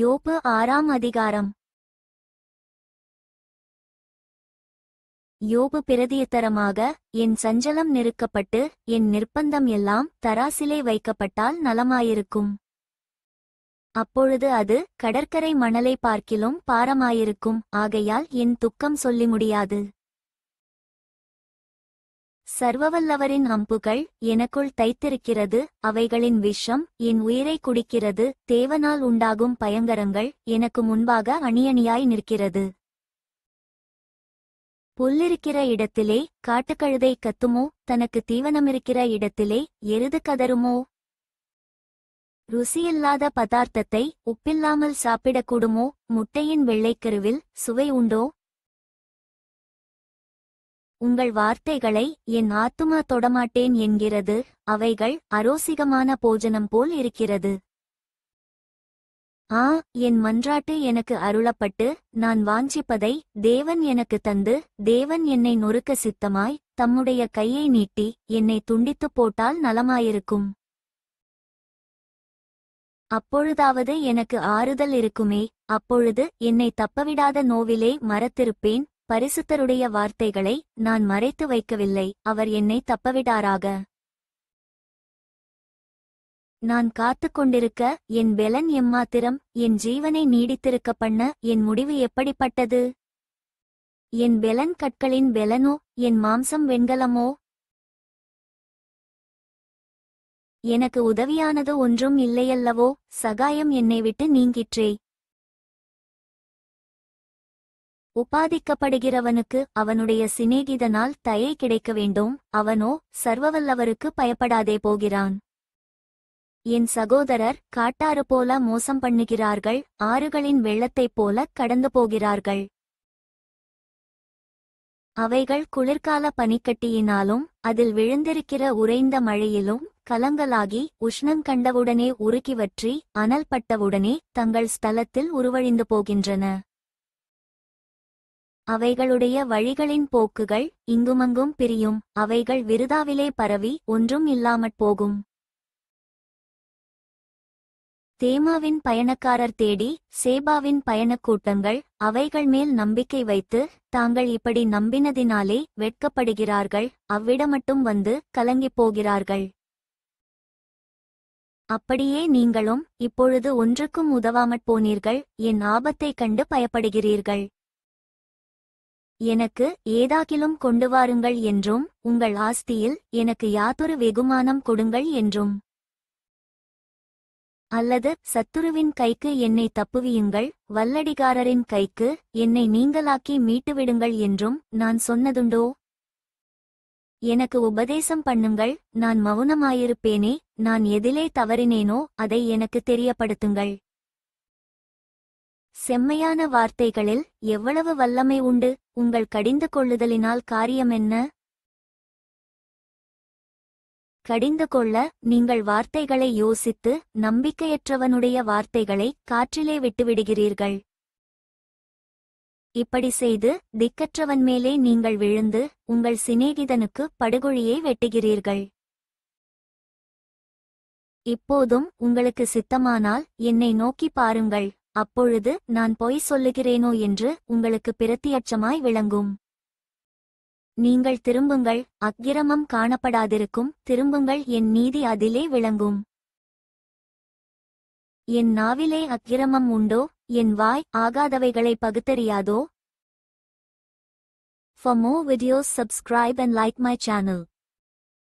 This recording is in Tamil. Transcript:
யோப்பு ஆறாம் அதிகாரம் யோபு பிரதியத்தரமாக என் சஞ்சலம் நெருக்கப்பட்டு என் நிர்பந்தம் எல்லாம் தராசிலே வைக்கப்பட்டால் நலமாயிருக்கும் அப்பொழுது அது கடற்கரை மணலை பார்க்கிலும் பாரமாயிருக்கும் ஆகையால் என் துக்கம் சொல்லி முடியாது சர்வவல்லவரின் அம்புகள் எனக்குள் தைத்திருக்கிறது அவைகளின் விஷம் என் உயிரை குடிக்கிறது தேவனால் உண்டாகும் பயங்கரங்கள் எனக்கு முன்பாக அணியணியாய் நிற்கிறது புல்லிருக்கிற இடத்திலே காட்டுக்கழுதை கத்துமோ தனக்கு தீவனமிருக்கிற இடத்திலே எருது கதருமோ ருசியில்லாத பதார்த்தத்தை உப்பில்லாமல் சாப்பிடக்கூடுமோ முட்டையின் வெள்ளைக்கருவில் சுவை உண்டோ உங்கள் வார்த்தைகளை என் ஆத்துமா தொடமாட்டேன் என்கிறது அவைகள் அரோசிகமான போஜனம் போல் இருக்கிறது ஆ என் மன்றாட்டு எனக்கு அருளப்பட்டு நான் வாஞ்சிப்பதை தேவன் எனக்கு தந்து தேவன் என்னை நொறுக்க சித்தமாய் தம்முடைய கையை நீட்டி என்னை துண்டித்துப் போட்டால் நலமாயிருக்கும் அப்பொழுதாவது எனக்கு ஆறுதல் இருக்குமே அப்பொழுது என்னை தப்பவிடாத நோவிலே மரத்திருப்பேன் பரிசுத்தருடைய வார்த்தைகளை நான் மறைத்து வைக்கவில்லை அவர் என்னை தப்பவிடாராக நான் காத்து கொண்டிருக்க என் பெலன் எம்மாத்திரம் என் ஜீவனை நீடித்திருக்க பண்ண என் முடிவு எப்படிப்பட்டது என் பெலன் கற்களின் பெலனோ என் மாம்சம் வெண்கலமோ எனக்கு உதவியானது ஒன்றும் இல்லையல்லவோ சகாயம் என்னை விட்டு நீங்கிற்றே உபாதிக்கப்படுகிறவனுக்கு அவனுடைய சிநேகிதனால் தயை கிடைக்க வேண்டும் அவனோ சர்வவல்லவருக்கு பயப்படாதே போகிறான் என் சகோதரர் காட்டாறு போல மோசம் பண்ணுகிறார்கள் ஆறுகளின் வெள்ளத்தைப் போல கடந்து போகிறார்கள் அவைகள் குளிர்கால பனிக்கட்டியினாலும் அதில் விழுந்திருக்கிற உறைந்த மழையிலும் கலங்களாகி உஷ்ணம் கண்டவுடனே உருக்கிவற்றி அனல் பட்டவுடனே தங்கள் ஸ்தலத்தில் உருவழிந்து போகின்றன அவைகளுடைய வழிகளின் போக்குகள் இங்குமங்கும் பிரியும் அவைகள் விருதாவிலே பரவி ஒன்றும் இல்லாமற் போகும் தேமாவின் பயணக்காரர் தேடி சேபாவின் பயணக் கூட்டங்கள் அவைகள் மேல் நம்பிக்கை வைத்து தாங்கள் இப்படி நம்பினதினாலே வெட்கப்படுகிறார்கள் அவ்விடமட்டும் வந்து கலங்கிப் போகிறார்கள் அப்படியே நீங்களும் இப்பொழுது ஒன்றுக்கும் உதவாமற் போனீர்கள் என் ஆபத்தைக் கண்டு பயப்படுகிறீர்கள் எனக்கு ஏதாகிலும் வாருங்கள் என்றும் உங்கள் ஆஸ்தியில் எனக்கு யாதொரு வெகுமானம் கொடுங்கள் என்றும் அல்லது சத்துருவின் கைக்கு என்னை தப்புவியுங்கள் வல்லடிகாரரின் கைக்கு என்னை நீங்களாக்கி மீட்டுவிடுங்கள் என்றும் நான் சொன்னதுண்டோ எனக்கு உபதேசம் பண்ணுங்கள் நான் மௌனமாயிருப்பேனே நான் எதிலே தவறினேனோ அதை எனக்கு தெரியப்படுத்துங்கள் செம்மையான வார்த்தைகளில் எவ்வளவு வல்லமை உண்டு உங்கள் கடிந்து கொள்ளுதலினால் காரியமென்ன கடிந்து கொள்ள நீங்கள் வார்த்தைகளை யோசித்து நம்பிக்கையற்றவனுடைய வார்த்தைகளை காற்றிலே விட்டுவிடுகிறீர்கள் இப்படி செய்து திக்கற்றவன் மேலே நீங்கள் விழுந்து உங்கள் சிநேகிதனுக்கு படுகொழியை வெட்டுகிறீர்கள் இப்போதும் உங்களுக்கு சித்தமானால் என்னை நோக்கி பாருங்கள் அப்பொழுது நான் பொய் சொல்லுகிறேனோ என்று உங்களுக்கு பிரத்தியட்சமாய் விளங்கும் நீங்கள் திரும்புங்கள் அக்கிரமம் காணப்படாதிருக்கும் திரும்புங்கள் என் நீதி அதிலே விளங்கும் என் நாவிலே அக்கிரமம் உண்டோ என் வாய் ஆகாதவைகளை பகுத்தறியாதோ For more videos subscribe and like my channel.